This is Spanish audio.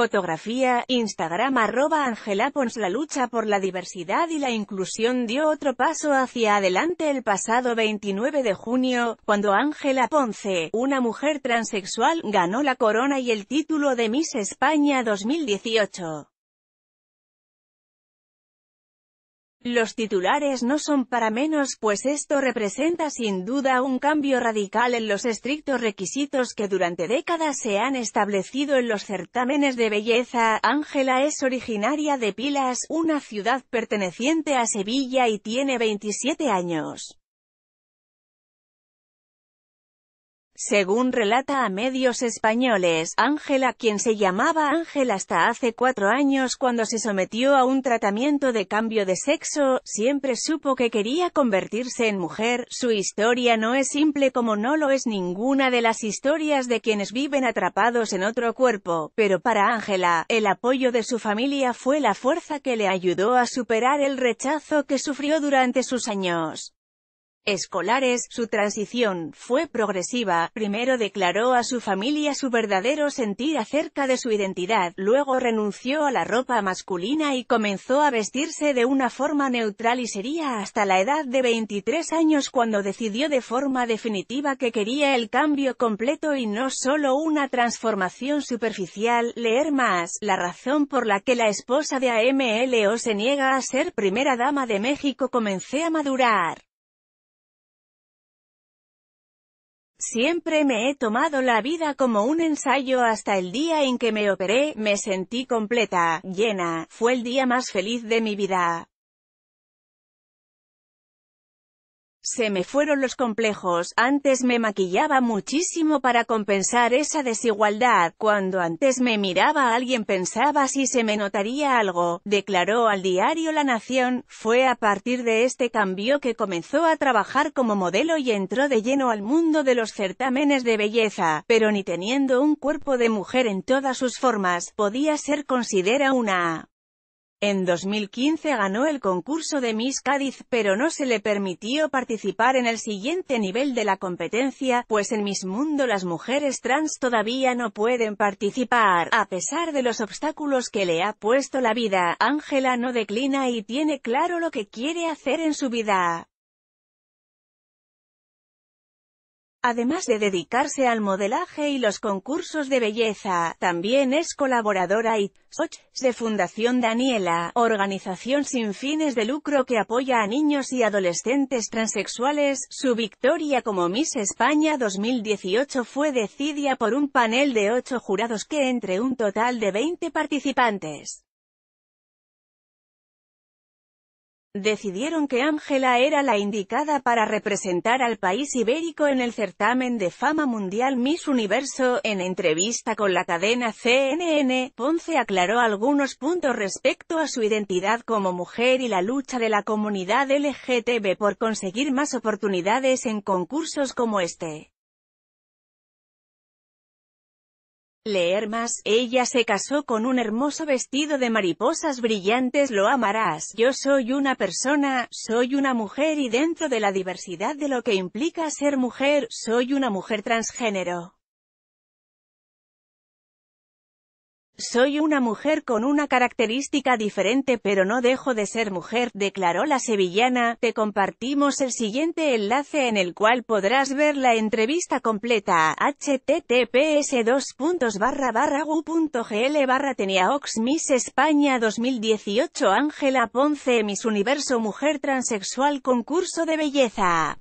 Fotografía, Instagram arroba Angela Pons La lucha por la diversidad y la inclusión dio otro paso hacia adelante el pasado 29 de junio, cuando Ángela Ponce, una mujer transexual, ganó la corona y el título de Miss España 2018. Los titulares no son para menos, pues esto representa sin duda un cambio radical en los estrictos requisitos que durante décadas se han establecido en los certámenes de belleza. Ángela es originaria de Pilas, una ciudad perteneciente a Sevilla y tiene 27 años. Según relata a medios españoles, Ángela, quien se llamaba Ángel hasta hace cuatro años cuando se sometió a un tratamiento de cambio de sexo, siempre supo que quería convertirse en mujer. Su historia no es simple como no lo es ninguna de las historias de quienes viven atrapados en otro cuerpo, pero para Ángela, el apoyo de su familia fue la fuerza que le ayudó a superar el rechazo que sufrió durante sus años escolares, su transición fue progresiva, primero declaró a su familia su verdadero sentir acerca de su identidad, luego renunció a la ropa masculina y comenzó a vestirse de una forma neutral y sería hasta la edad de 23 años cuando decidió de forma definitiva que quería el cambio completo y no solo una transformación superficial, leer más, la razón por la que la esposa de AMLO se niega a ser primera dama de México comencé a madurar. Siempre me he tomado la vida como un ensayo hasta el día en que me operé, me sentí completa, llena, fue el día más feliz de mi vida. Se me fueron los complejos, antes me maquillaba muchísimo para compensar esa desigualdad, cuando antes me miraba alguien pensaba si se me notaría algo, declaró al diario La Nación, fue a partir de este cambio que comenzó a trabajar como modelo y entró de lleno al mundo de los certámenes de belleza, pero ni teniendo un cuerpo de mujer en todas sus formas, podía ser considera una en 2015 ganó el concurso de Miss Cádiz, pero no se le permitió participar en el siguiente nivel de la competencia, pues en Miss Mundo las mujeres trans todavía no pueden participar. A pesar de los obstáculos que le ha puesto la vida, Ángela no declina y tiene claro lo que quiere hacer en su vida. Además de dedicarse al modelaje y los concursos de belleza, también es colaboradora y de Fundación Daniela, organización sin fines de lucro que apoya a niños y adolescentes transexuales. Su victoria como Miss España 2018 fue decidida por un panel de ocho jurados que entre un total de 20 participantes. Decidieron que Ángela era la indicada para representar al país ibérico en el certamen de fama mundial Miss Universo. En entrevista con la cadena CNN, Ponce aclaró algunos puntos respecto a su identidad como mujer y la lucha de la comunidad LGTB por conseguir más oportunidades en concursos como este. Leer más, ella se casó con un hermoso vestido de mariposas brillantes lo amarás, yo soy una persona, soy una mujer y dentro de la diversidad de lo que implica ser mujer, soy una mujer transgénero. Soy una mujer con una característica diferente pero no dejo de ser mujer, declaró la sevillana. Te compartimos el siguiente enlace en el cual podrás ver la entrevista completa. https 2 ugl barra Miss España 2018 Ángela Ponce Miss Universo Mujer Transexual Concurso de Belleza